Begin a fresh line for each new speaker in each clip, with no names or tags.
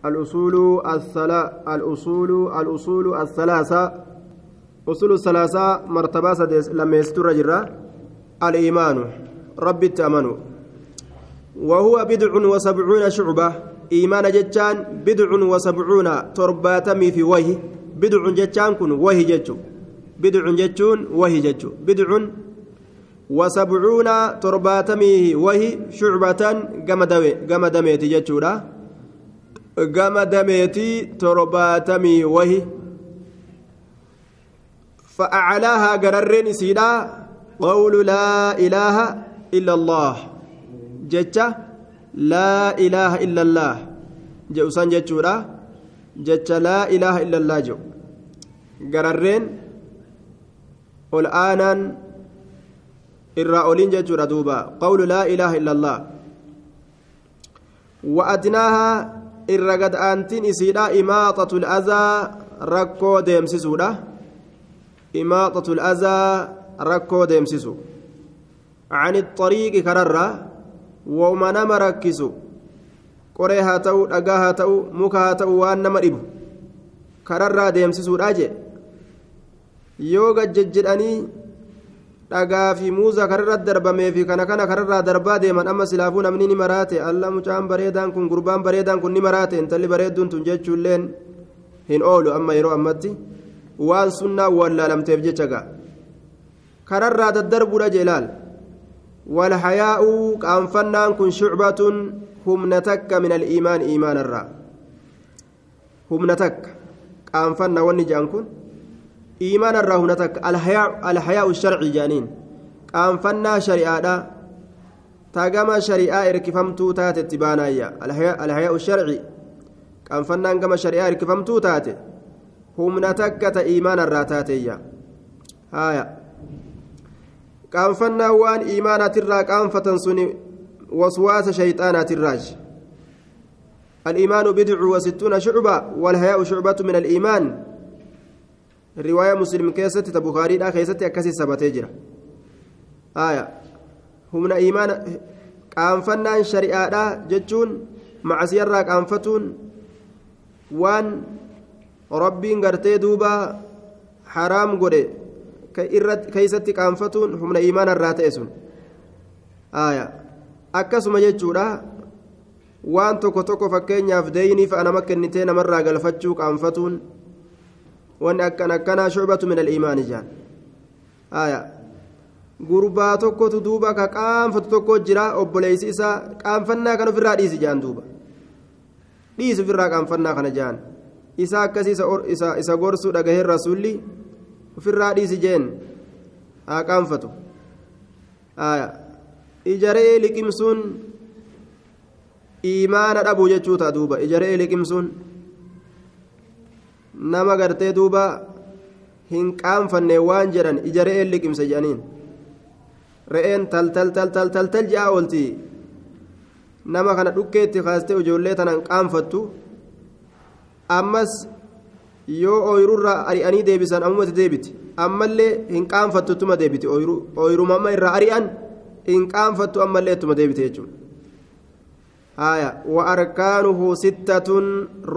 الأصول الثلا الأصول الأصول الثلاثة أصول الثلاثة مرتبة لما يستر جرا الإيمان رب التأمن وهو بدع وسبعون شعبة إيمان جتان بدع وسبعون ترباتمي في وهي بدع جتان كن وهي جتو بدع جتون وهي جتو بدع وسبعون ترباتمي وهي شعبة جمدمي جمدمي تجتو gama dameetii torbaatamii wahi فأعلاها قررين سيدا قول لا إله إلا الله جتة لا إله إلا الله جوسان جتورا جتة لا إله إلا الله جو قررين والآن الرأولين جتورا دوبا قول لا إله إلا الله وأدناها irra gad aantiin isiidha imaaxatul azaa rakkoo deemsisuudha imaaxatul azaa rakkoo deemsisu عن الطريق كررة وما نما ركزوا qoree haa ta'u dhagaa haa ta'u muka haa ta'u waan nama dhibu kararraa deemsisuudhaa jedhe yoo gajjajjedhanii dhagaa fi muuza kararra darbamee fi kana kana kararraa darbaa deeman amma silaafuu namni ni maraate alla mucaan bareedaan kun gurbaan bareedaan kun ni maraate intalli bareedduun tun jechuulleen hin oolu amma yeroo ammatti waan sunnaa wallaalamteef jecha ga'a kararraa daddarbuudha jeelaal walhayaa'uu qaanfannaan kun shucbatun humna takka min aliimaan iimaanarraa humna takka qaanfanna wanni ja'an kun إيمان الراهنة الحياء الحياء الشرعي جانين قانفنا شريعة تاقما شريعة إركفمتو تات اتبانايا الحياء, الحياء الشرعي قانفنا قما شريعة إركفمتو تات هم نتكة إيمان الراتاتيا هايا آية. قانفنا وان إيمانات الرا قانفة سني وسواس شيطانات الراج الإيمان بدع وستون شعبة والحياء شعبة من الإيمان riwaaya muslim keessatti ta bukaariidha keessatti akkasii sabatee jira aya humna imaana qaanfannaan shari'aadha jechuun macasiyarraa qaanfatuun waan rabbiin gartee duuba haraam godhe keeysatti qaanfatuun humna imaanarraa ta'e sun aya akkasuma jechuudha waan tokko tokko fakkeenyaaf deeyinii fa'anama kennitee namarraa galfachuu qaanfatuun وان اكن اكنا شعبه من الايمان جان آية gurbaa tokkotu duuba ka qaanfatu tokko jira obboleessi isaa qaanfannaa kan ofirraa dhiisi jaan duuba dhiisi ofirraa qaanfannaa kana jaan isaa akkasii isa gorsuu dhagaheen rasuulli ofirraa dhiisi jeen haa qaanfatu ijaree liqimsuun imaana dhabuu jechuu ta'a duuba ijaree liqimsuun. nama gartee duuba hin waan jedhan ija re'een liqimse jedhaniin re'een tal ja'a oolti nama kana dhukkeetti kaastee ijoollee tanaan qaanfattu ammas yoo ooyirurraa ari'anii deebisan ammumatti deebiti ammallee hin qaanfattutuma deebiti ooyiruma irraa ari'an hin amalee ammallee ittuma deebite jechuudha. هايا وأركانه ستة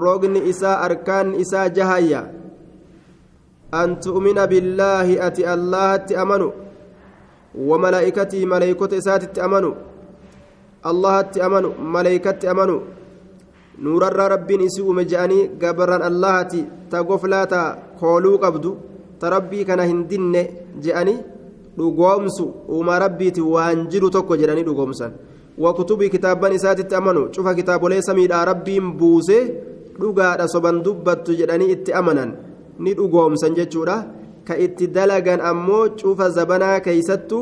ركن إساء أركان إساء جهايا أن تؤمن بالله أتي الله تأمنوا وملائكته ملائكة إساء تأمنوا الله تأمنوا ملائكة تأمنوا نور رب إسوء مجاني قبرا الله تقف لا تقولوا قبدو تربي كان هندن جاني dhugoomsu uma rabbiiti waan jiru tokko jedhanii وكتبي كتابان إساتي تأمنوا شوف كتاب ليس ميدا ربي بوسي dhugaadha soban dubbattu jedhanii itti amanan ni dhugoomsan jechuudha ka itti dalagan ammoo cufa zabanaa keeysattu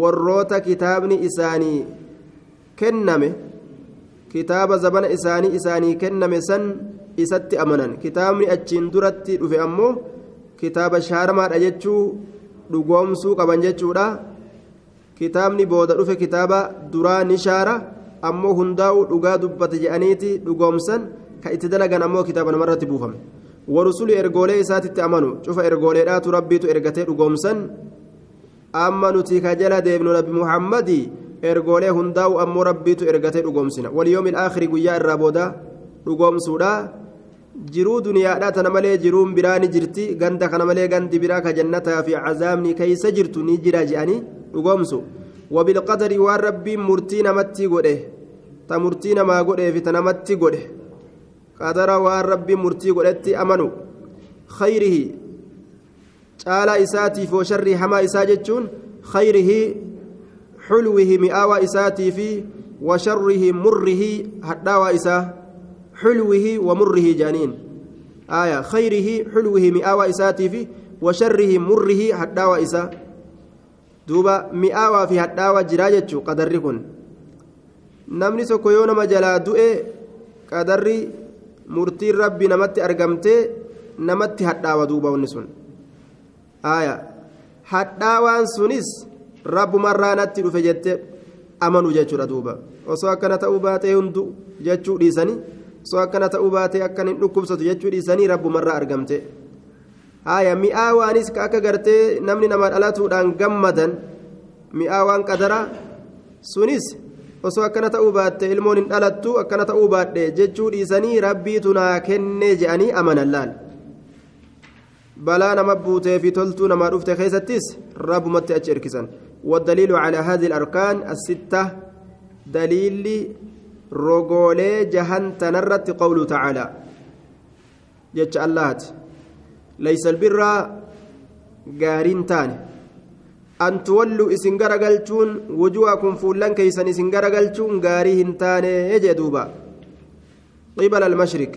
warroota kitaabni isaanii kenname kitaaba zabana isaanii isaanii kenname san isatti amanan kitaabni achiin duratti dhufe ammoo kitaaba shaaramaadha jechuu dhugoomsuu qaban jechuudha kitaabni booda dhufe kitaaba duraa ni shaara ammoo hundaa'u dhugaa dubbate je'aniiti dhugoomsan ka itti dalagan ammoo kitaaba namarratti buufame warusuli ergoolee isaatitti amanu cufa ergooleedhaatu rabbiitu ergatee dhugoomsan amma nuti ka jala deebnu rabbi muhammadi ergoolee hundaa'u ammoo rabbiitu ergatee dhugoomsina waliyoomi ilaakhiri guyyaa irraa booda dhugoomsuudha jiruu duniyaadha tana malee jiruun biraa ni jirti ganda kana malee gandi biraa ka jannataa fi cazaabni keeysa jirtu ni jira je'anii dhugoomsu wabilqadari waan rabbiin murtii namatti godhe ta murtii namaa godheefi ta namatti godhe qadara waan rabbiin murtii godhetti amanu khayrihi caalaa isaatiif oo sharrii hamaa isaa jechuun khayrihi xulwihi mi'aawaa isaatiifi wa sharrihi murrihi hadhaawaa isaa xulwihi wa murrihi jaaniin aaya khayrihi xulwihi mi'aawaa isaatiifi wa sharrihi murrihi hadhaawaa isaa duuba mi'aawaa fi hadhaawaa jiraa jechuun qadarri kun namni tokko yoo nama jalaa du'e qadarri murtiin rabbi namatti argamtee namatti hadhaawa duuba wanni sun hadhaawaan sunis rabbumarraa natti dhufe jettee amanuu jechuudha duuba osoo akkana ta'uu baatee hundu jechuu dhiisanii osoo akkana ta'uu baatee akkan hin dhukkubsatu jechuu dhiisanii rabbumarraa argamte. haya mi'aa waanis akka gartee namni nama dhalatuudhaan gammadan mi'aa waan qadara sunis osoo akkana ta'uu baatte ilmoon hin dhalattu akkana ta'uu baadhe jechuu dhiisanii rabbiitu naa kennee je'anii amanan laal balaa nama buutee fi toltuu namaa dhufte keessattis rabbumatti achi erkisan والدليل على هذه الأركان الستة دليل رجولي جهنم تنرت قوله تعالى جج اللهت ليس البر قارين تاني أن تولوا إسن قرقلتون وجوهكم فولان كيسن إسن قرقلتون قاريهن تاني يجي دوبا قبل المشرق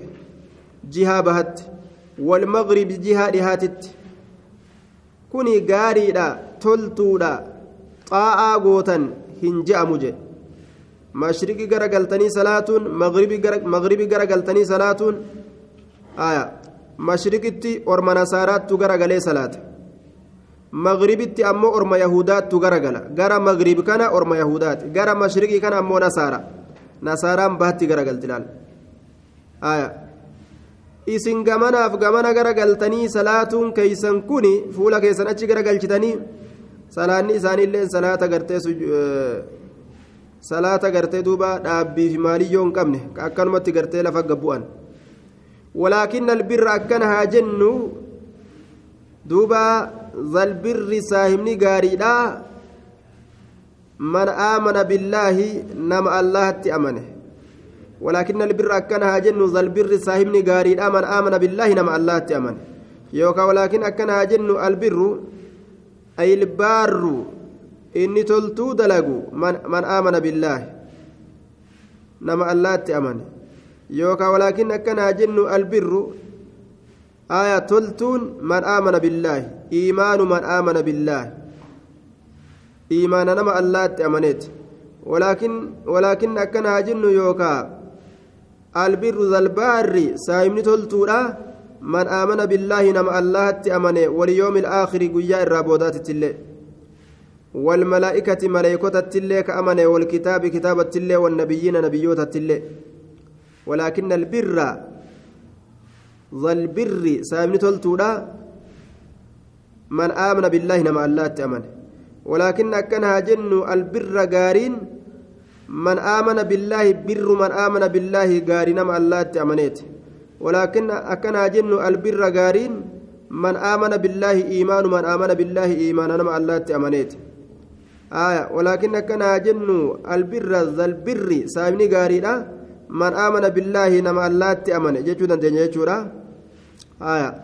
جهة بهت والمغرب جهة دهاتت كوني قاري دا تلتو دا طاعة قوتا هنجأ مجي مشرقي قرقلتني صلاة مغربي قرقلتني صلاة آية mashriqitti orma nasaaraattu garagalee salaata magribitti ammoo orma yahudaattu garagala gara magrib kana orma yahudaati gara mashriqii kana ammoo nasaara nasaaraan bahatti garagalti laal isin gamanaaf gamana garagaltanii salaatuun keeysan kuni fuula keessan achi garagalchitanii salaanni isaaniilleen salaata gartee salaata gartee duuba dhaabbii fi maaliyyoo hin qabne akkanumatti gartee lafa gabbu'an ولكن البر أكنها جن دوبا ذا البر ساهمني قاريدا من آمن بالله نم الله تأمنه ولكن البر أكنها جن ذا البر ساهمني قاريدا من آمن بالله نم الله تأمنه يوكا ولكن أكنها جن البر أي البار إني تلتو دلقو من, من آمن بالله نم الله تأمنه yookaan walaakin akkanaa jennu albirru آية تلتون من آمن بالله إيمان من آمن بالله إيمان نما الله تأمنت ولكن ولكن أكن أجن يوكا البر ذا البار سايمني تلتورا من آمن بالله نما الله تأمنه واليوم الآخر قيا الرابودات تلي والملائكة ملائكة تلي كأمنه والكتاب كتابة تلي والنبيين نبيوت تلي ولكن البر ذا البر سابني تلتودا من آمن بالله نما الله تأمن ولكن أكنها جن البر قارين من آمن بالله بر من آمن بالله قارين نما الله تأمنيت ولكن أكنها جن البر قارين من آمن بالله إيمان من آمن بالله إيمان نما الله تأمنيت آية ولكن أكنها جن البر ذا البر سابني قارين من aamana بالله nama allaatti amane jechuu dandeenya jechuudha haya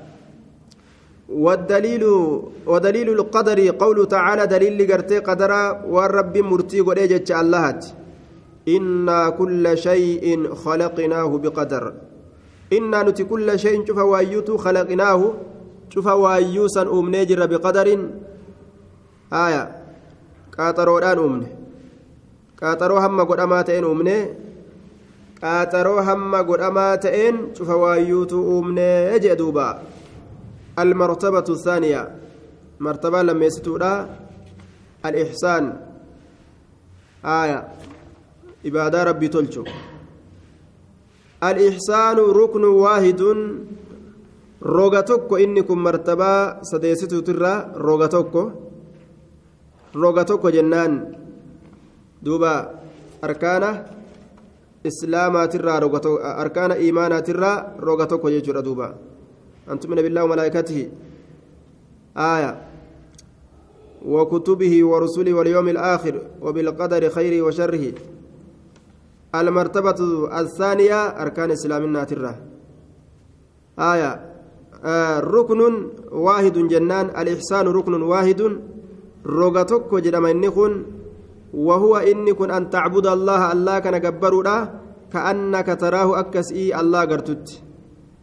والدليل ودليل القدر قوله تعالى دليل لقرتي قدرا والرب مرتي قريجة اللهت إنا كل شيء خلقناه بقدر إنا نتي كل شيء شوف وايوتو خلقناه شوف وايوسا أمني جر بقدر آية قاتروا الآن أمني قاتروا هم قد أماتين أمني qaaxaroo hamma godhamaa ta'een cufa waayyuutu uumnee jee duuba almartabatu thaaniya martabaa lammeessituudha alixsaan aya ibaadaa rabbii tolchu alixsaanu ruknu waahidun roga tokko inni kun martabaa sadeessituutirra roga tokko roga tokko jennaan duuba arkaana islaamaatirraa roga tokko arkaana iimaanaatirraa roga tokko jechuudha duuba antumina billaahu malaa'ikatihi aaya وكتبه ورسله واليوم الآخر وبالقدر خيره وشره المرتبة الثانية أركان إسلامنا ترى آية آه ركن واحد جنان الإحسان ركن واحد روغتك وجدما النخن وهو إني كن أن تعبد الله الله كان جبرودا كأنك تراه أكس إي الله قرتت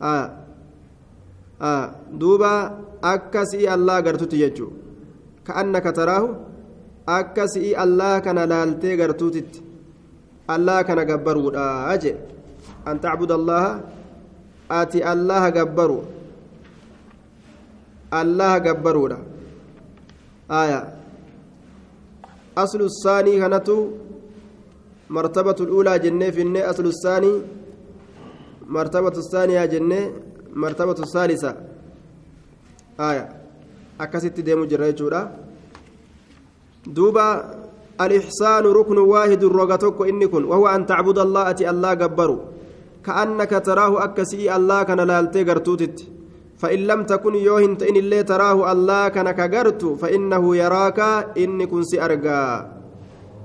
آه آه دوبا أكس إي الله قرتت يجو كأنك تراه أكس إي الله كان لالتي قرتت الله كان جبرودا أجي أن تعبد الله أتي الله جبرو الله جبرودا آية أصل الثاني كانت مرتبة الأولى جنة في النه أصل الثاني مرتبة الثانية جنة مرتبة الثالثة آية أكست ديمو جرى دوبا الإحسان ركن واحد الرغتك إني كن وهو أن تعبد الله أتي الله جبرو كأنك تراه أكسي الله كان لالتي قرتوتت فإن لم تكن يوهن تئن اللي تراه الله كان كغرت فإنه يراك إني كن سي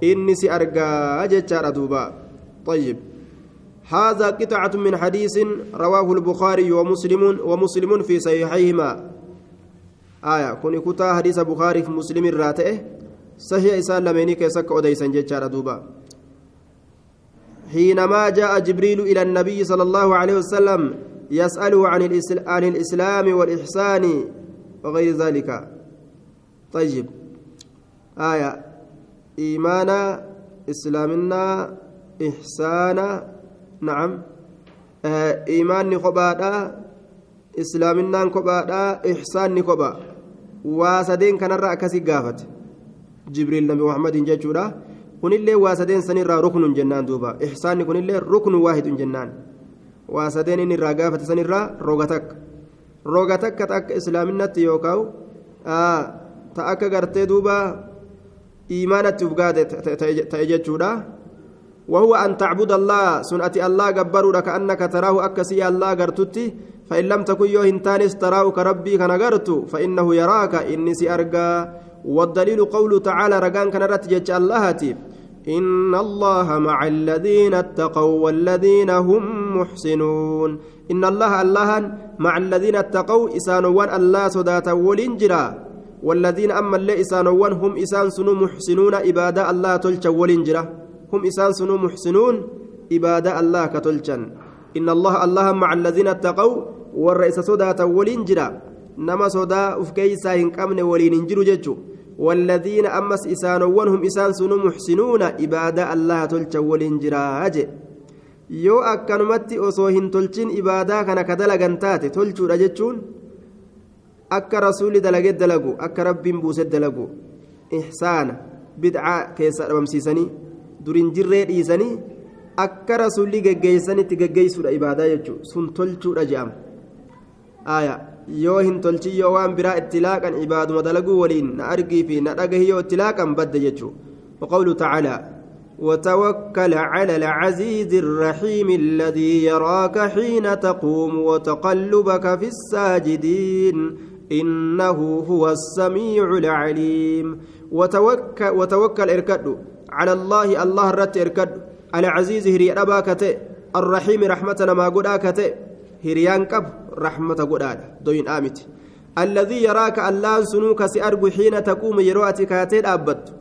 إني سي أرقى جتشار دوبا طيب هذا قطعة من حديث رواه البخاري ومسلم ومسلم في صحيحيهما آية كن كتا حديث البخاري في مسلم راتئه صحيح إسان لميني كيسك أديسا جتشار دوبا حينما جاء جبريل إلى النبي صلى الله عليه وسلم يسأله عن الإسلام, عن الإسلام والإحسان وغير ذلك طيب آية إيمانا إسلامنا إحسانا نعم آه إيمان نقبادا إسلامنا نقبادا إحسان نقبا واسدين كان الرأكسي قافت جبريل نبي محمد جاجورا كن اللي واسدين سنرى ركن جنان دوبا إحسان كن اللي ركن واحد جنان waa sadeen inni irraa gaafate san irraa roga takka roga takka akka islaaminatti yookaan ta akka gartee duuba iimaanatti uf gaade ta'e jechuudha وهو أن تعبد الله سنأتي الله جبرو كأنك تراه أكسي الله قرتتي فإن لم تكن يوهن تانس تراه كربي كنغرت فإنه يراك إني سأرقى والدليل قول تعالى رقان كنرت جج الله تيب إن الله مع الذين اتقوا والذين هم محسنون إن الله الله مع الذين اتقوا إسانوان الله صداتا ولنجرا والذين أما اللي إسانوان هم إسان سنو محسنون إبادة الله تلتا ولنجرا هم إسان سنو محسنون إبادة الله كتلتا إن الله الله مع الذين اتقوا والرئيس صداتا ولنجرا نما صدا أفكي إن كامن ولينجرو ججو والذين أمس إسان ونهم إسان سن محسنون إبادة الله تلت ولنجراج يو أكنمت أصوهن تلتين إبادة كان كدلغن تاتي تلتو رجتون أك رسول دلقت دلقو أك رب بوسد دلقو إحسان بدعة كيسا رمسيسني درين جرير إيساني أك رسولي قيساني تقيسو إبادة يجو سن تلتو رجام آية yoo hin tolchin yoo waan biraa itti laaqan ibaaduma dalaguu waliin na argii fi na dhagahi yoo itti laaqan badda jechuu وقوله تعالى وتوكل على العزيز الرحيم الذي يراك حين تقوم وتقلبك في الساجدين إنه هو السميع العليم وتوكل, وتوكل إركد على الله الله رت إركد على عزيزه ريأباكته الرحيم رحمتنا ما قد hiriyaan qabu rahmata godhaadha doyin'aa miti alladhii yaraaka allaan sunuu kasi argu xiina taquumu yeroo ati kaatee dhaabbattu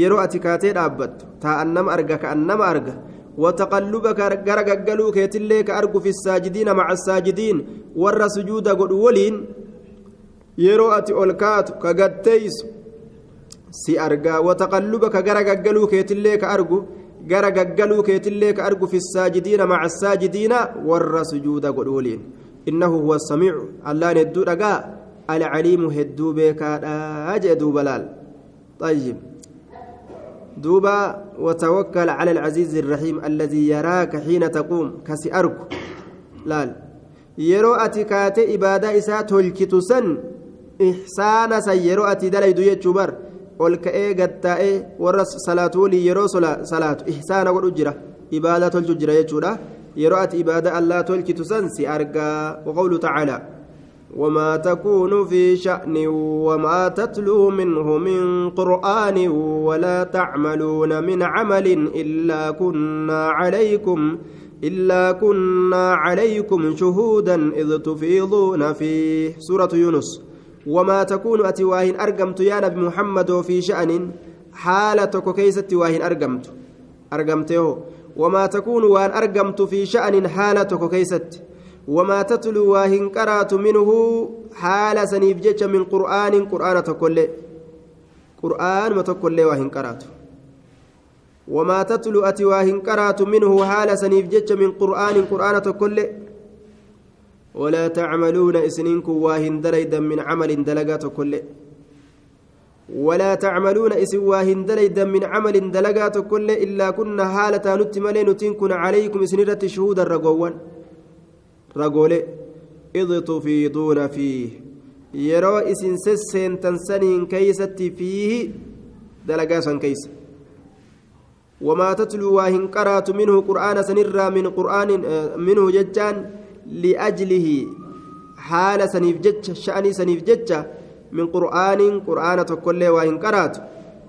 yeroo ati kaatee dhaabbattu taa'an nama arga ka'an nama arga wataqallubaka gara gaggaluu keetillee ka argu fi saajidiina maca saajidiin warra sujuuda godhu waliin yeroo ati ol kaatu ka gatteysu si argaa wataqallubaka gara gaggaluu keetillee ka argu gara gaggaluu keetillee ka argu fi saajidiina maca saajidiina warra sujuuda godhuuliin innahu huwa samiicu allaan hedduu dhagaa alcaliimu hedduu beekaadhaa jee duuba laal ayyib duuba وتوكل على العزيز الرحيم الذي يراك حين تقوم كسي أركو laal yeroo ati kaatee ibaadaa isaa tolchitu san ihsaana san yeroo ati dalaydu jechuu bar ol ka'ee gattaa'ee warra salaatuulii yeroo salaatu ihsaana godhu jira ibaadaa tolchu jira jechuudha yeroo ati ibaadaa allaa tolchitu san si argaa waqawlu tacaalaa وما تكون في شأن وما تتلو منه من قرآن ولا تعملون من عمل إلا كنا عليكم إلا كنا عليكم شهودا إذ تفيضون فيه سورة يونس وما تكون أتي واهن أرقمت يا نبي محمد في شأن حالة كيست واهن أرقمت أرقمته وما تكون وان أرقمت في شأن حالة كيست وما تتلو واهن قرأت منه حال سنيف من قرآن قرآن تكل قرآن ما تكل واهن قرأت وما تتلو أتي واهن قرأت منه حال سنيف من قرآن قرآن تكل ولا تعملون إسنينكم واهن دريدا من عمل دلقات كل ولا تعملون إسن واهن دريدا من عمل دلقات كل إلا كنا حالة نتملين تنكن عليكم إسنرة شهودا رقوان رقولي إذ تفيضون فيه يرى إسن سسين تنسنين كيست فيه دلقاسا كيس وما تتلو واهن قرأت منه قرآن سنرى من قرآن آه، منه ججان لأجله haala saniif jecha sha'anii saniif jecha min qur'aanin qur'aana tokkollee waa hin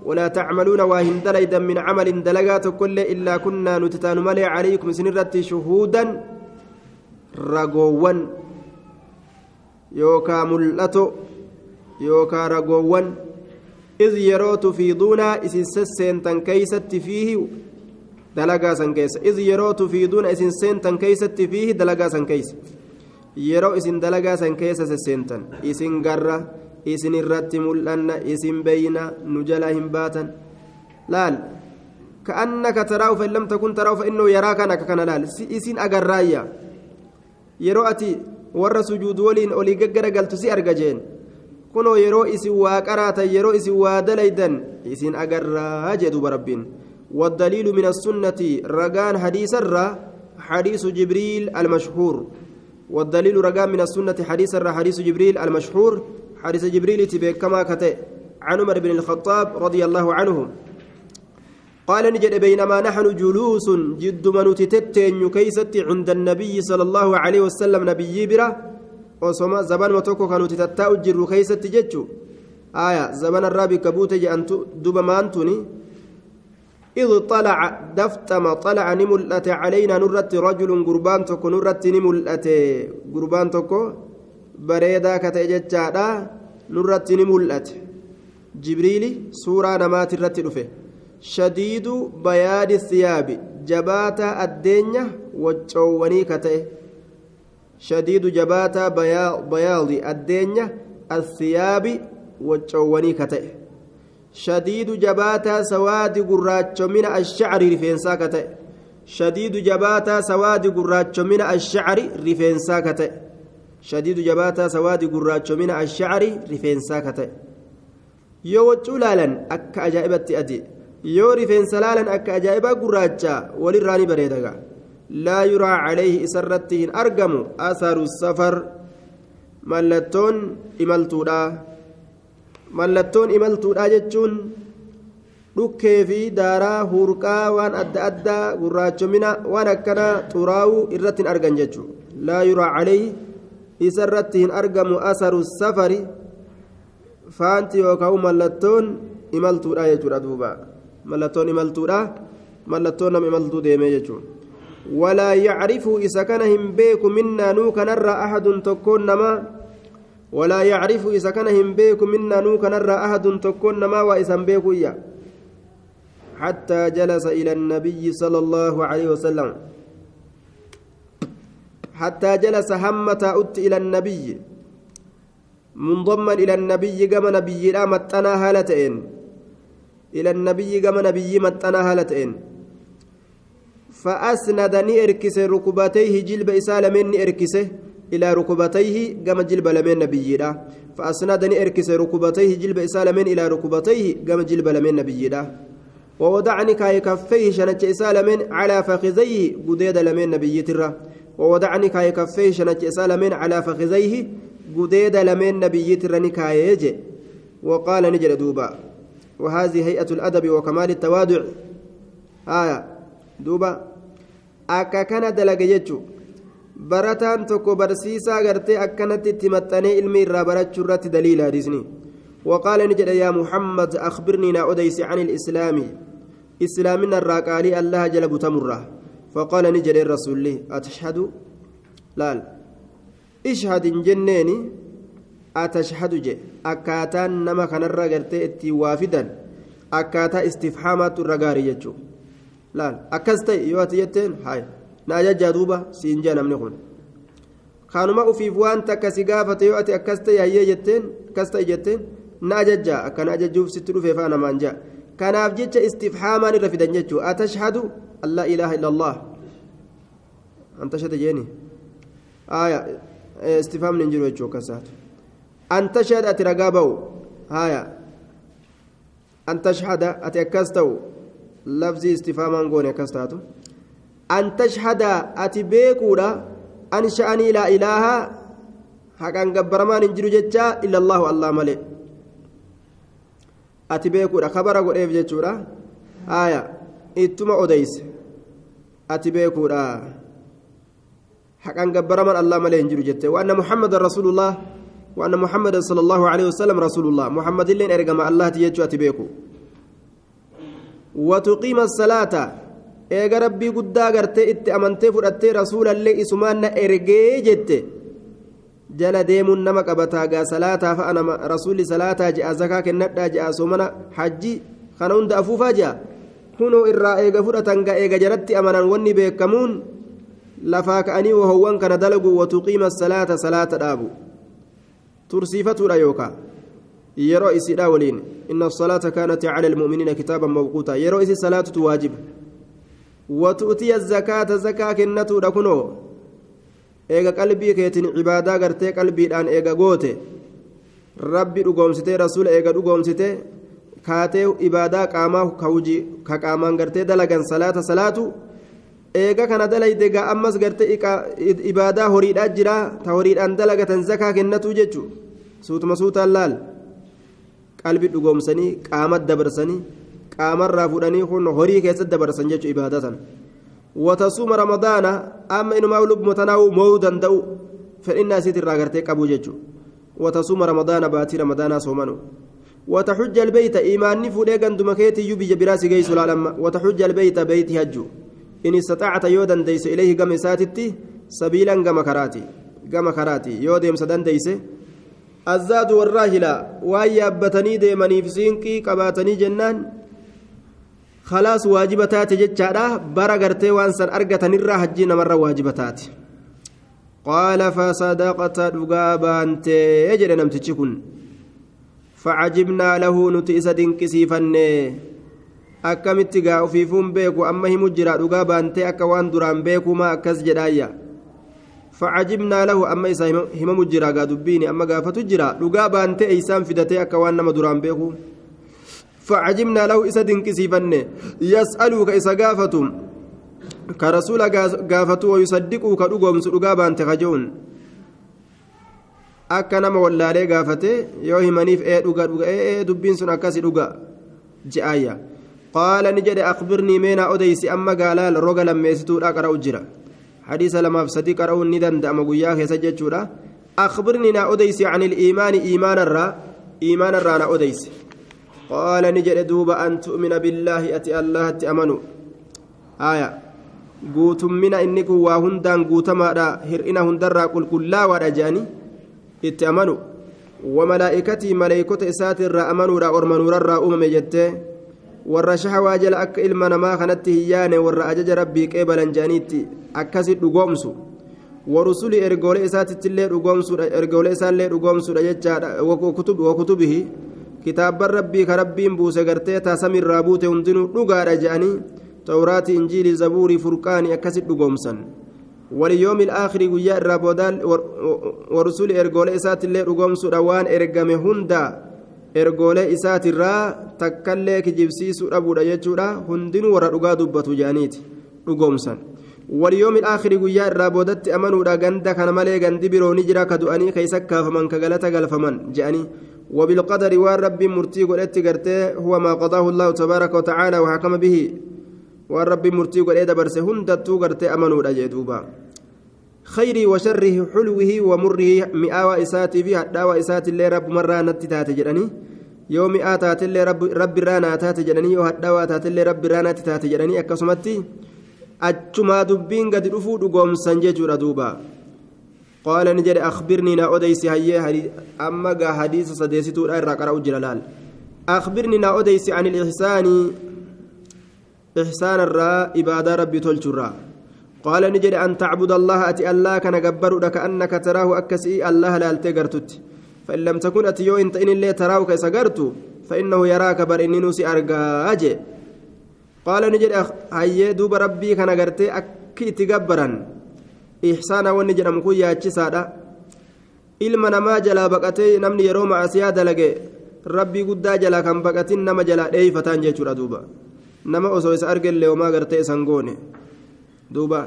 ولا تعملون واهن دليدا من عمل دلقات كل إلا كنا نتتان ملي عليكم سنرتي شهودا رقوان يوكا ملأتو يوكا رقوان إذ يروا تفيضون إسن سسين تنكيست فيه dalagaa san keessa iz yeroo tufiiduuna isin seentan keeysatti fiihi dalagaa san keessa yeroo isin dalagaa san keessa sesseentan isin garra isin irratti mul'anna isin beeyna nu jalaa hin baatan laal ka'annaka taraahu fa in lam takun taraahu fa innoo yaraa kana akka kana laal si isin agarraayya yeroo ati warra sujuudu waliin olii gaggaragaltu si arga jeen kunoo yeroo isin waa qaraatan yeroo isin waa dalaydan isin agarraa jedhuba rabbiin والدليل من السنة رجان حديث الرّ حديث جبريل المشهور والدليل رجان من السنة حديث الرّ حديث جبريل المشهور حديث جبريل تبيك كما كتئ عن عمر بن الخطاب رضي الله عنه قال نجد بينما نحن جلوس جد من تتتين كيست عند النبي صلى الله عليه وسلم نبي برا وسما زبان وتوكو كانوا تتتاو جر كيست آية زبان الرابي كبوتج أنتو دوبا ما أنتوني إذ طلع دفتم طلع نملأت علينا نرت رجل قربان تكو نرت نملأت قربان تكو بريدا كتجتشا نرت نملأت جبريل سورة نمات الرت رفه شديد بياد الثياب جباتا الدنيا وجواني كتئ شديد جباتا بياض الدنيا الثياب وجواني كتئ shadiidu jabaataa sawaadi gurraachomina ashacri rifeensaa ka ta'e shadiidu jabaataa sawaadi gurraachomina ashacri rifeensaa ka ta'e shadiidu jabaataa sawaadi gurraachomina ashacri rifeensaa ka ta'e yoo waccuu laalan akka ajaa'ibatti adi yoo rifeensa laalan akka ajaa'ibaa gurraacha walirraa ni bareedaga laa yuraa calayhi isarratti hin argamu asaaru safar mallattoon imaltuudhaa mallattoon imaltuudha jechuun dhukkee fi daaraa hurqaa waan adda addaa gurraachomina waan akkanaa xuraawuu irratti hin argan jechuudha laa yuraa calayhi isa irratti hin argamu asaru safari faanti yookaan mallattoon imaltuudha jechuudha duuba mallattoon imaltuudha mallattoon nama imaltuu deemee jechuudha walaa yacrifuu isa kana hin beeku minnaa nuu kanarraa ahadun tokkoon namaa. ولا يعرف إذا كان هم بيكم منا نوكا نرى أحد تكون ما وإذا بيكويا حتى جلس إلى النبي صلى الله عليه وسلم حتى جلس همة أت إلى النبي منضما إلى النبي كما نبي لا متنا هالتين إلى النبي كما نبي متنا هالتين فأسند نئركس ركبتيه جلب إسالة من نئركسه إلى ركبتيه قام جلب لمن نبينا فأسندني إركس ركبتيه جلب إسالمين إلى ركبتيه قام جلب لمن نبينا ووضعني كاي كفيه شنت إسالمين على فخذيه قديد لمن نبي ترى ووضعني كاي كفيه شنت إسالمين على فخذيه قديد لمن نبي ترى نكايج وقال نجل دوبا وهذه هيئة الأدب وكمال التوادع آية دوبا أكا كان دلق barataan tokko barsiisaa gartee akkanatti itti maxxanee ilmi irraa barachuu irratti daliila hadisni وقال نجد يا محمد أخبرني نا أديس عن الإسلام إسلامنا الراقالي الله جل بتمره فقال نجد الرسول لي أتشهد لا اشهد جنيني أتشهد جي أكاتا نما كان الرقرتي اتي وافدا أكاتا استفهامات الرقاري يجو لا أكستي يواتي يتين هاي na ajajjaa duuba siin jaa namni kun kaanuma ufiif waan takka si gaafate yoo ati akkas ta'e hayyee jetteen akkas ta'e jetteen na ajajjaa sitti dhufee faana maan jaa kanaaf jecha istifhaamaan irra fidan jechuu atashhadu allaa ilaaha illallah allah antashhada jeeni aya istifhaamni hin jiru jechuu akkasaatu antashhada ati ragaa ba'u haya antashhada ati akkas ta'u lafzi istifhaamaan goone akkas taatu an tashhada ati beekuudha an sha'anii laa ilaaha haqaan gabbaramaan hin jiru jecha illa allahu allah malee ati beekuudha kabara godheef jechuudha aaya ittuma odeyse ati beekuudha haqaan gabbaramaan allah malee hin jiru jette waanna muhammadan rasuulullah waanna muhammadan sala allahu aleyhi wasalam rasuulullah muhammadilleen ergama allahti jechuu ati beeku watuqiima asalaata eega rabbii guddaa gartee itti amantee fudhattee rasuulallee isumaanna ergee jette jala deemuun nama qabataa gaa salaataa fa'a nama rasuulli salaataa je'a zakaa kennadhaa je'a soomana hajji kana hunda afuufaa je'a hunoo irraa eega fudhatan gaa eega jalatti amanan wanni beekamuun lafaa ka'anii wahowwan kana dalagu watuqiima salaata salaata dhaabu tursiifatuudha yookaa yeroo isidhaa waliin inna salaata kaanat cala almu'miniina kitaaban mawquuta yeroo isi salaatutu waajiba وتؤتي الزكاة زكاة كنتو لكنو eega qalbii keetiin cibaadaa gartee qalbiidhaan eega goote rabbi dhugoomsitee rasuula eega dhugoomsite kaatee ibaadaa qaamaa ka hujii ka qaamaan gartee dalagan salaata salaatu eega kana dalayde gaa ammas gartee ibaadaa horiidhaa jira ta horiidhaan dalagatan zakaa kennatu jechu suutuma suutaan laal qalbi dhugoomsanii qaama dabarsanii qaamarraa fuudhanii kun horii keessatti dabarsan jechuun ibaadaa sana watasuuma ramadaana amma inumaa lubbuma tanaawu moo'uu danda'u fedhinnaa isiit irraa gartee qabu jechuun watasuuma ramadaana baatii ramadaanaa soomanu وتحج البيت إيماني فودي غندما كيتي يبي جبراسي جيسو لالما وتحج البيت بيتي هجو إن استطعت يودا ديس إليه غم ساتتي سبيلا غم كراتي غم كراتي يودم سدن ديس الزاد والراهلة وهي أبتني ديمني في سينكي قباتني جنان خلاص واجبة تاتي جتشارا برا غرتي وانسان أرقة نرى هجينا مرة واجبة تاتي قال فصدقت دغابا أنت يجري نمتشكن فعجبنا له نتئس دنكسيفني akkamitti gaa ofiifuun beeku amma himu jira dhugaa baantee akka waan duraan beekuma akkas jedhaayya facajibnaa lahu amma isaa himamu jira gaa dubbiini amma gaafatu jira dhugaa baantee eeysaan fidatee akka waan nama duraan beeku فعجبنا له إسدن كسيفن يسألك إسقافة كرسول قافة ويصدقه كرقوم سرقابا تخجون akka nama wallaalee gaafate yoo himaniif ee dhuga dhuga ee dubbiin sun akkasi dhuga je'aayya qaala ni jedhe akbirnii meenaa odeysi amma gaalaal roga lammeessituudha qara'u jira hadiisa lamaaf sadii qara'uun ni danda'ama guyyaa keessa jechuudha akbirnii naa odeysi ani iimaani iimaanarraa iimaanarraa na odeysi قال نجد دوبا أن تؤمن بالله أتي الله تأمنوا آية guutummina inni kun waa hundaan guutamaadha hir'ina hundarraa qulqullaawaadha jedhanii itti amanu wamalaaikatii maleeykota isaatirraa amanuudha ormanuurarraa uumame jettee warra shahawaa jala akka ilma namaa kanatti hiyyaane warra ajaja rabbii qeebalan jedhaniitti akkasi dhugoomsu warusuli ergoolee isaatittillee dhugoomsuudha ergoolee isaallee dhugoomsuudha jechaadha wakutubihi kitaabban rabbii ka rabbiin buuse gartee taasamirraa buute hundinuu dhugaadha je'anii tawraatii injiilii zabuurii furqaanii akkasit dhugoomsan واليوم الآخر ويا الرابودان ورسول إرجول إسات اللي رجوم سروان إرجم هندا إرجول إسات الرا تكلة كجبسي سرابو رجورا هندين ورا رجاد دبتو جانيت رجوم سن واليوم الآخر ويا الرابودات أمن ورا جندا كان ملأ جندي بروني جرا كدواني كيسك كافمن كجلتا جلفمن جاني وبالقدر والرب مرتي قلت قرته هو ما قضاه الله تبارك وتعالى وحكم به والرب مرتي قلت برسه هندت قرته أمنوا رجدوبا خيري وشره حلوه ومره مئاوى إساتي بها داوى إساتي اللي رب مرة نتتات جراني يوم آتات اللي رب رب رانا تات جراني وهداوى تات اللي رب رانا تتات جراني أكسمتي دبين قد رفو دقوم سنجي دوبا قال نجد أخبرني نا أديسي هيا أما قا حديث سديسي تورا الرقرة جلال أخبرني نا أديسي عن الإحسان إحسان الراء إبادة ربي تلجرا قال نجري أن تعبد الله أتي الله كان جبر كأنك تراه أكسي الله لا التجرتت فإن لم تكن أتيو إنت إن اللي تراه كسجرت فإنه يراك بر إني نسي أرجاجي قال نجري أخ هيا دوب ربي كان جرتي أكي تجبرا ihsaana wanni jedhamu kun yaachisaadha ilma namaa jalaa baqatee namni yeroo macaasiyaa dalage rabbii guddaa jalaa kan baqatin nama jalaa dheeyfataan jechuudha duuba nama osoo isa argellee homaa gartee isaan goone duuba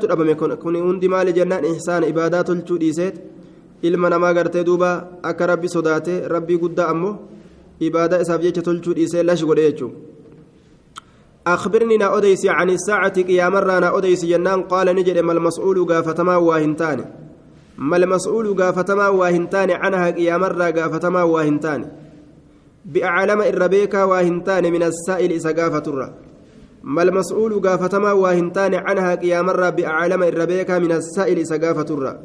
tu dhabame kun hundi maali jennaan ihsaana ibaadaa tolchuu dhiiseet ilma namaa gartee duuba akka rabbi sodaatee rabbii guddaa ammoo ibaadaa isaaf jecha tolchuu dhiisee lash godhe jechuudha أخبرني نا أديس عن الساعة قيام رانا أديس جنان قال نجري ما المسؤول قافتما واهنتاني ما المسؤول قافتما واهنتاني عنها قيام را قافتما واهنتاني بأعلم الربيكا واهنتاني من السائل إسا قافتر ما المسؤول قافتما واهنتاني عنها قيام را بأعلم الربيكا من السائل إسا قافتر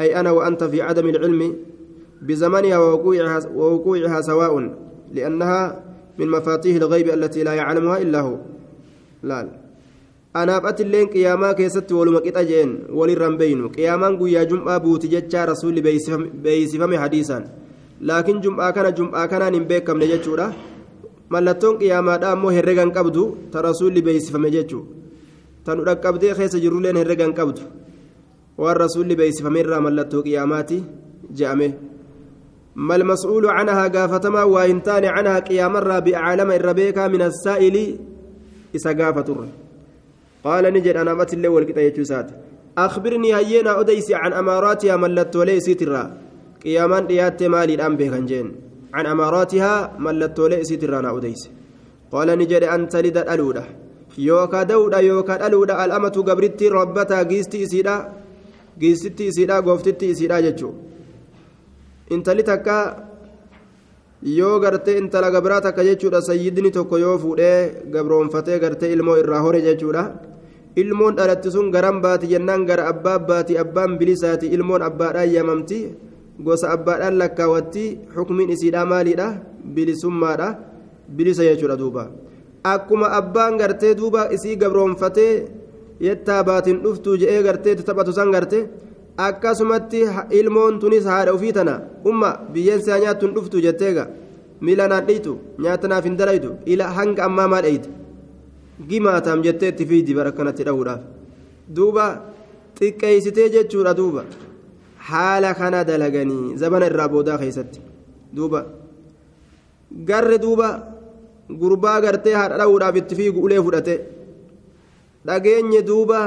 أي أنا وأنت في عدم العلم بزمنها ووقوعها, ووقوعها سواء لأنها من مفاتيح الغيب التي لا يعلمها إلا هو لا أنا بأت اللين قياما كيست ولما كتاجين ولرن بينو قياما قويا جمعة بوتي جتشا رسول بيسفم حديثا لكن جمعة كان جمعة كان نمبيكم نجتشورا mallattoon qiyaamaadha ammoo herrega hin qabdu ta rasuulli beeysifame jechuu ta nu dhaqqabdee keessa jirrulleen herrega hin qabdu waan rasuulli beeysifame irraa mallattoo qiyaamaati je'ame ما المسؤول عنها قافتما وإنتان عنها قيام الرب أعلم الربيكا من السائل إسا قافت قال نجد أنا مت اللي والقطة يتوسات أخبرني هينا أديسي عن أماراتها ملت ولي سترا قياما ريات مالي الآن بهنجين عن أماراتها ملت ولي سترا أنا أديسي قال نجد أن تلد الألودة يوكا دودة يوكا الألودة الأمة قبرتي ربتها قيستي سيدا قيستي سيدا قفتي سيدا جتشو intalli takka yoo gartee intala gabraa takka jechuudha sayyidni tokko yoo fuudhee gabroonfatee gartee ilmoo irraa hore jechuudha ilmoon dhalatti sun garan baati jennaan gara abbaa baati abbaan bilisaati ilmoon abbaadhaan yaamamti gosa abbaadhaan lakkaawatti xukmiin isiidhaa maaliidha bilisummaadha bilisa jechuudha duuba akkuma abbaan gartee duuba isii gabroonfatee yettaa baatiin dhuftuu je'ee gartee taphatu san gartee. akkasumatti ilmoon tunis haadha ofii tana umma biyyeen isaa nyaattuun dhuftu jetteega miila naadhiitu nyaatanaaf hin dalaytu ila hanga ammaa maa dheeyte gimaatam jettee itti fiidi bara kanatti dhahuudhaaf duuba xiqqeeysitee jechuudha duuba haala kana dalaganii zabana irraa boodaa keessatti duuba garri duuba gurbaa gartee haadha dhahuudhaaf itti fiigu ulee fudhate dhageenye duuba.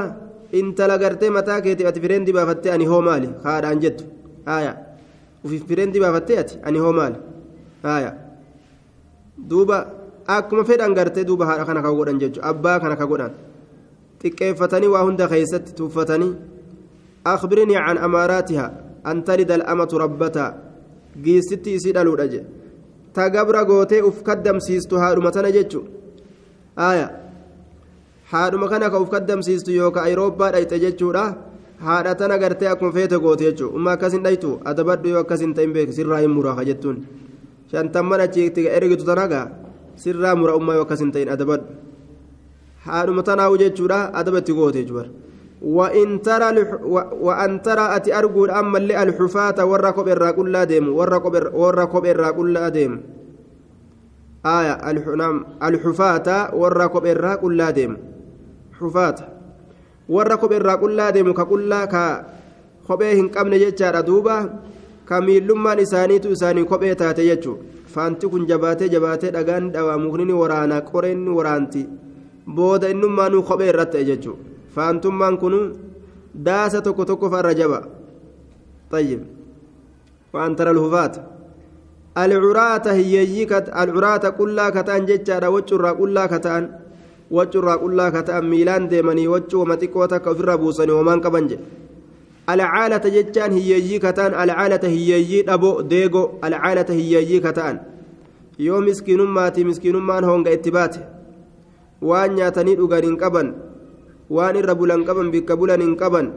intala gartee mataa keetiif ati fireen dibaafattee ani hoo maali haadhaan jettu haaya ufiif fireen dibaafattee ati ani hoo maali haaya duuba akkuma fedhan gartee duuba haadha kana ka godhan jechuudha abbaa kana ka godhan xiqqeeffatanii waa hunda keessatti tuuffatanii akhbirinii can amaaraatiha an talida al'amatu rabbataa isii dhaluudha je ta gabra gootee uf kaddamsiistu haadhuma tana jechuudha haaya. haadhuma kana ka uf kaddamsiistu yookaan ayroobaa dhayxe jechuudha haadha tana gartee akkuma feete goote jechuudha umma akkas hin dhaytu adabadhu yoo akkas hin ta'in beeku sirraa hin muraaka jettuun shantamman achi itti ergitu tanaga sirraa mura ummaa yoo akkas hin ta'in adabadhu haadhuma tanaawu jechuudha adaba itti goote jechuudha. وإن ترى وأن ترى أتي أرجو أما اللي الحفاة والركب rufaata warra kopheerraa qullaa deemu ka qullaa ka kophee hin qabne jechaadha duuba ka miillummaan isaaniitu isaanii kophee taate jechuudha faanti kun jabaatee jabaatee dhagaan dhawaa mukni waraanaa qoreen waraanti booda innummaanuu kophee irra jechu faantummaan kun daasa tokko tokko farra jaba xayyib waan tara lufaata. alcuraata hiyyeeyyii alcuraata qullaa kataan jechaadha wacurraa qullaa kataan waccu irraa qullaa ka ta'an miilaan deemanii waccuuma xiqqoo takka ofirraa buusanii homaan qaban jedhe alcaalata jechaan hiyyeeyyii ka ta'an alcaalata hiyyeeyyii dhabo deego alcaalata hiyyeeyyii ka ta'an yoo miskiinummaati miskiinummaan honga itti baate waan nyaatanii dhugan hin qaban waan irra bulan qaban bikka bulan hin qaban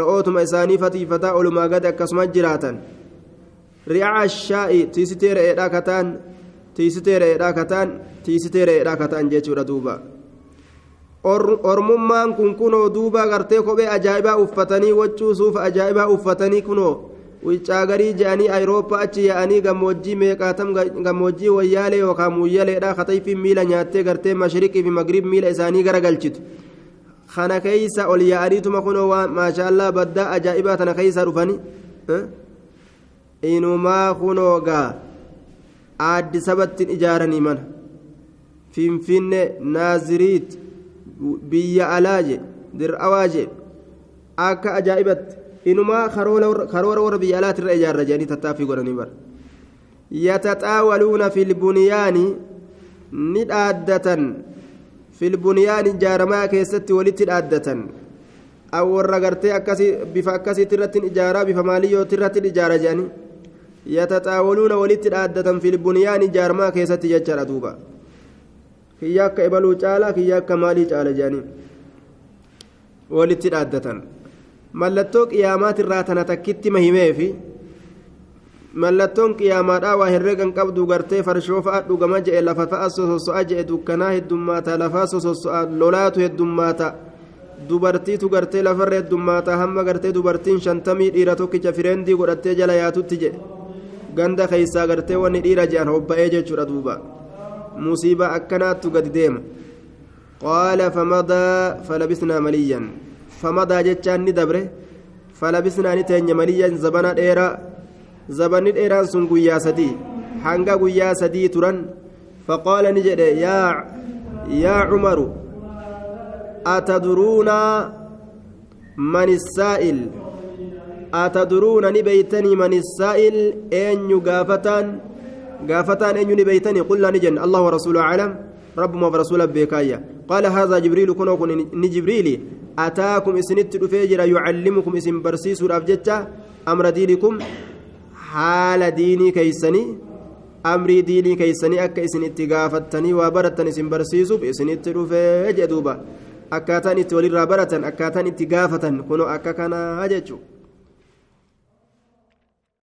ra'ootuma isaanii fatiifataa olumaa gad akkasumas jiraatan ri'aa shaa'i tiisitee re'eedhaa ka ta'an tiisiteereedha kataan kataan jechuudha duuba ormummaan kun kunoo duubaa gartee kophee ajaa'ibaa uffatanii waccuu suuf ajaa'ibaa uffatanii kunoo wicaagarii je'anii ayrooppaa achi yaa'anii gammoojjii meeqaatam gammoojjii wayyaalee yookaan muyyaleedha katayfiin miila nyaatee gartee mashriqii fi magriib miila isaanii garagalchitu kana keeysa ol yaa'aniituma kunoo waan maashaallah baddaa ajaa'ibaa tana dhufanii eh? inumaa kunoo gaa aaddi sabattiin ijaaranii mana finfinne naaziriit biyya alaa jedhe dir'awaa jedhe akka ajaa'ibatti inumaa karoora warra biyya alaatirra ijaarra jedhanii tattaaffii godhanii bara yataxaawaluuna filbuniyaani ni dhaaddatan filbuniyaan ijaaramaa keessatti walitti dhaaddatan warra gartee bifa akkasiitti irratti ijaaraa bifa maaliyyooti irratti ijaara jedhanii yatataawwaluuna walitti dhaaddatan filbunyaani jaarmaa keessatti jechaadha duuba kiyya akka ibaluu caala kiyya akka maalii caala jedhanii walitti dhaaddatan mallattoo qiyyaamaatirraa tana takkitti mahimeefi mallattoon qiyaamaadhaa waa herreegan qabdu gartee farshoo fa'a dhugama je'e lafa fa'a sososso'a je'e dukkanaa heddummaata lafaa sososso'a lolaatu heddummaata dubartiitu gartee lafarra heddummaata hamma gartee dubartiin shantamii dhiira tokkicha fireendii godhattee jala yaatutti jedhe ganda keeysaa gartee wanni dhiira je'an hobba'ee jechuudha duuba musiiba akkanaattu gadi deema qaala famadaa falabisnaa maliyyan famadaa jechaan ni dabre falabisnaa ni teenye maliyyan zabana dheeraa zabanni dheeraan sun guyyaa sadii hanga guyyaa sadii turan faqaala ni jedhe yaa cumaru atadruuna man أتدرون نبيتني من السائل أن قافتان قافتان أن نبيتني قلنا نجن الله ورسوله أعلم رب ما ورسوله بكايا قال هذا جبريل كنوك نجبريلي أتاكم إسنت رفيجر يعلمكم إسن برسيس الأبجتة أمر دينكم حال ديني كيسني أمري ديني كيسني أك إسن اتقافتني وبرتني إسن برسيسوف إسن اترفيج أدوبا أكاتان اتولي رابرة أكاتان اتقافة كنو أكا كان